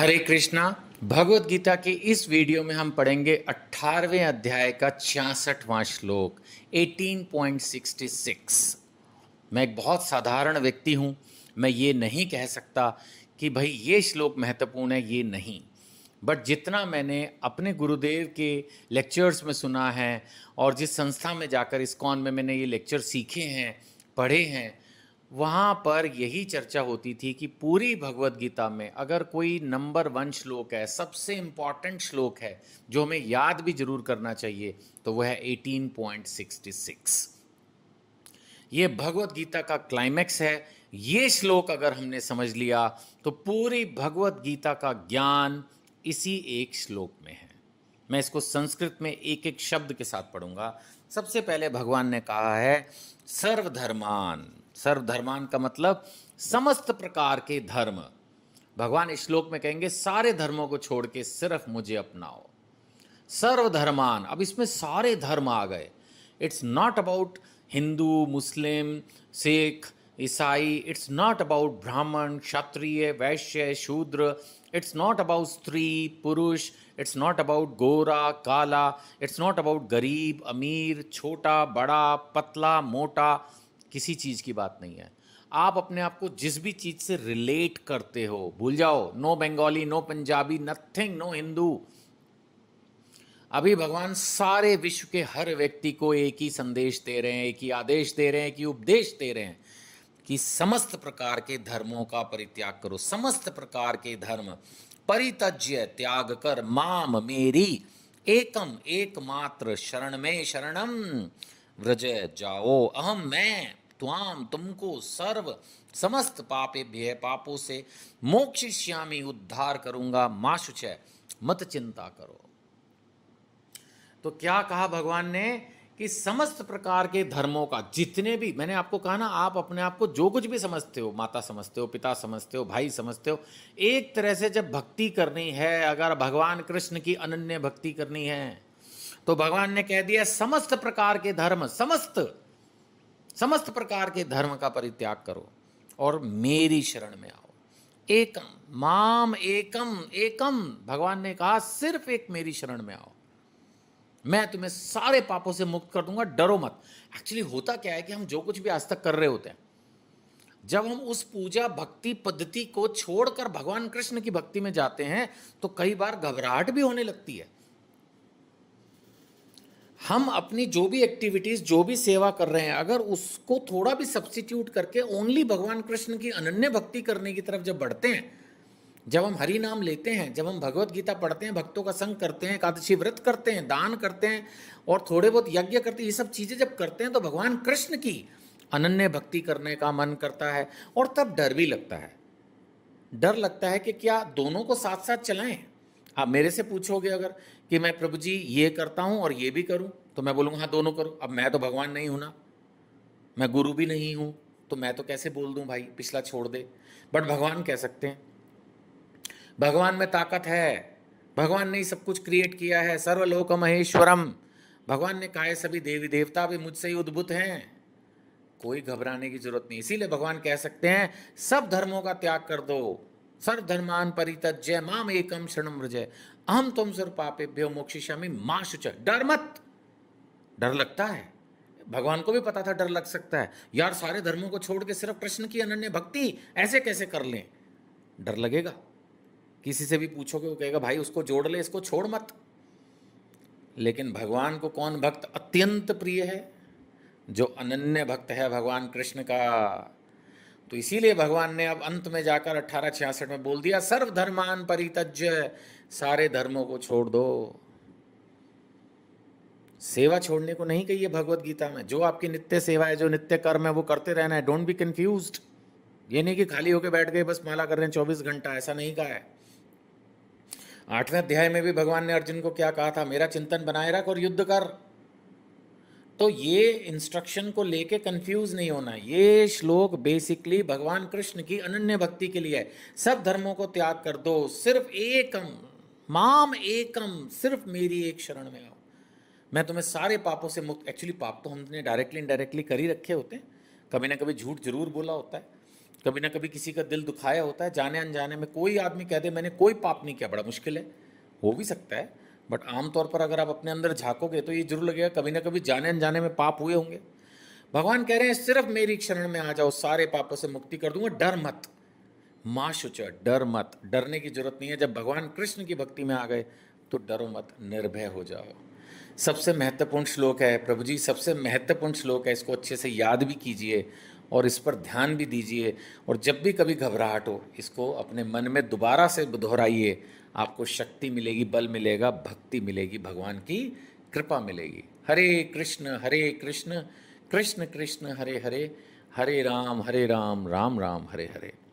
हरे कृष्णा भगवत गीता के इस वीडियो में हम पढ़ेंगे 18वें अध्याय का छियासठवां श्लोक 18.66 मैं एक बहुत साधारण व्यक्ति हूँ मैं ये नहीं कह सकता कि भाई ये श्लोक महत्वपूर्ण है ये नहीं बट जितना मैंने अपने गुरुदेव के लेक्चर्स में सुना है और जिस संस्था में जाकर इस्कॉन में मैंने ये लेक्चर सीखे हैं पढ़े हैं वहाँ पर यही चर्चा होती थी कि पूरी भगवत गीता में अगर कोई नंबर वन श्लोक है सबसे इम्पॉर्टेंट श्लोक है जो हमें याद भी जरूर करना चाहिए तो वह है एटीन पॉइंट सिक्सटी सिक्स ये भगवत गीता का क्लाइमैक्स है ये श्लोक अगर हमने समझ लिया तो पूरी भगवत गीता का ज्ञान इसी एक श्लोक में है मैं इसको संस्कृत में एक एक शब्द के साथ पढ़ूंगा सबसे पहले भगवान ने कहा है सर्वधर्मान सर्वधर्मान का मतलब समस्त प्रकार के धर्म भगवान इस श्लोक में कहेंगे सारे धर्मों को छोड़ के सिर्फ मुझे अपनाओ सर्वधर्मान अब इसमें सारे धर्म आ गए it's not about Hindu Muslim Sikh ईसाई इट्स नॉट अबाउट ब्राह्मण क्षत्रिय वैश्य शूद्र इट्स नॉट अबाउट स्त्री पुरुष इट्स नॉट अबाउट गोरा काला इट्स नॉट अबाउट गरीब अमीर छोटा बड़ा पतला मोटा किसी चीज़ की बात नहीं है आप अपने आप को जिस भी चीज़ से रिलेट करते हो भूल जाओ no Bengali no Punjabi nothing no Hindu अभी भगवान सारे विश्व के हर व्यक्ति को एक ही संदेश दे रहे हैं एक ही आदेश दे रहे हैं एक ही उपदेश दे रहे हैं कि समस्त प्रकार के धर्मों का परित्याग करो समस्त प्रकार के धर्म परितज्य त्याग कर माम मेरी एकम एकमात्र शरण में शरणम व्रज जाओ अहम मैं त्वाम तुमको सर्व समस्त पापे भय पापों से मोक्षिष्यामी उद्धार करूंगा माशुच मत चिंता करो तो क्या कहा भगवान ने कि समस्त प्रकार के धर्मों का जितने भी मैंने आपको कहा ना आप अपने आप को जो कुछ भी समझते हो माता समझते हो पिता समझते हो भाई समझते हो एक तरह से जब भक्ति करनी है अगर भगवान कृष्ण की अनन्य भक्ति करनी है तो भगवान ने कह दिया समस्त प्रकार के धर्म समस्त समस्त प्रकार के धर्म का परित्याग करो और मेरी शरण में आओ एकम माम एकम एकम भगवान ने कहा सिर्फ एक मेरी शरण में आओ मैं तुम्हें सारे पापों से मुक्त कर दूंगा डरो मत एक्चुअली होता क्या है कि हम जो कुछ भी आज तक कर रहे होते हैं जब हम उस पूजा भक्ति पद्धति को छोड़कर भगवान कृष्ण की भक्ति में जाते हैं तो कई बार घबराहट भी होने लगती है हम अपनी जो भी एक्टिविटीज़ जो भी सेवा कर रहे हैं अगर उसको थोड़ा भी सब्सिट्यूट करके ओनली भगवान कृष्ण की अनन्य भक्ति करने की तरफ जब बढ़ते हैं जब हम हरि नाम लेते हैं जब हम भगवत गीता पढ़ते हैं भक्तों का संग करते हैं एकादशी व्रत करते हैं दान करते हैं और थोड़े बहुत यज्ञ करते हैं ये सब चीज़ें जब करते हैं तो भगवान कृष्ण की अनन्य भक्ति करने का मन करता है और तब डर भी लगता है डर लगता है कि क्या दोनों को साथ साथ चलाएं आप मेरे से पूछोगे अगर कि मैं प्रभु जी ये करता हूँ और ये भी करूँ तो मैं बोलूँगा हाँ दोनों करो अब मैं तो भगवान नहीं हूं ना मैं गुरु भी नहीं हूं तो मैं तो कैसे बोल दूं भाई पिछला छोड़ दे बट भगवान कह सकते हैं भगवान में ताकत है भगवान ने सब कुछ क्रिएट किया है सर्वलोक महेश्वरम भगवान ने कहा है सभी देवी देवता भी मुझसे ही उद्भुत हैं कोई घबराने की जरूरत नहीं इसीलिए भगवान कह सकते हैं सब धर्मों का त्याग कर दो सर्वधर्मान जय माम एकम शरण रजय अहम तुम सुर पापे भ्यो मोक्षिशामी माँ शुच डर मत डर लगता है भगवान को भी पता था डर लग सकता है यार सारे धर्मों को छोड़ के सिर्फ कृष्ण की अनन्य भक्ति ऐसे कैसे कर लें डर लगेगा किसी से भी पूछोगे वो कहेगा भाई उसको जोड़ ले इसको छोड़ मत लेकिन भगवान को कौन भक्त अत्यंत प्रिय है जो अनन्य भक्त है भगवान कृष्ण का तो इसीलिए भगवान ने अब अंत में जाकर अठारह छियासठ में बोल दिया सर्वधर्मान परितज्य सारे धर्मों को छोड़ दो सेवा छोड़ने को नहीं कही भगवत गीता में जो आपकी नित्य सेवा है जो नित्य कर्म है वो करते रहना है डोंट बी कंफ्यूज ये नहीं कि खाली होकर बैठ गए बस माला कर रहे हैं चौबीस घंटा ऐसा नहीं कहा है आठवें अध्याय में भी भगवान ने अर्जुन को क्या कहा था मेरा चिंतन बनाए रख और युद्ध कर तो ये इंस्ट्रक्शन को लेके कंफ्यूज नहीं होना ये श्लोक बेसिकली भगवान कृष्ण की अनन्य भक्ति के लिए है सब धर्मों को त्याग कर दो सिर्फ एकम माम एकम सिर्फ मेरी एक शरण में आओ मैं तुम्हें सारे पापों से मुक्त एक्चुअली पाप तो हमने डायरेक्टली इनडायरेक्टली कर ही रखे होते हैं कभी ना कभी झूठ जरूर बोला होता है कभी ना कभी किसी का दिल दुखाया होता है जाने अनजाने में कोई आदमी कह दे मैंने कोई पाप नहीं किया बड़ा मुश्किल है हो भी सकता है बट आमतौर पर अगर आप अपने अंदर झाकोगे तो ये जरूर लगेगा कभी ना कभी जाने अनजाने में पाप हुए होंगे भगवान कह रहे हैं सिर्फ मेरी क्षरण में आ जाओ सारे पापों से मुक्ति कर दूंगा डर मत माँ शुच डर मत डरने की जरूरत नहीं है जब भगवान कृष्ण की भक्ति में आ गए तो डरो मत निर्भय हो जाओ सबसे महत्वपूर्ण श्लोक है प्रभु जी सबसे महत्वपूर्ण श्लोक है इसको अच्छे से याद भी कीजिए और इस पर ध्यान भी दीजिए और जब भी कभी घबराहट हो इसको अपने मन में दोबारा से दोहराइए आपको शक्ति मिलेगी बल मिलेगा भक्ति मिलेगी भगवान की कृपा मिलेगी हरे कृष्ण हरे कृष्ण कृष्ण कृष्ण हरे हरे हरे राम हरे राम राम राम हरे हरे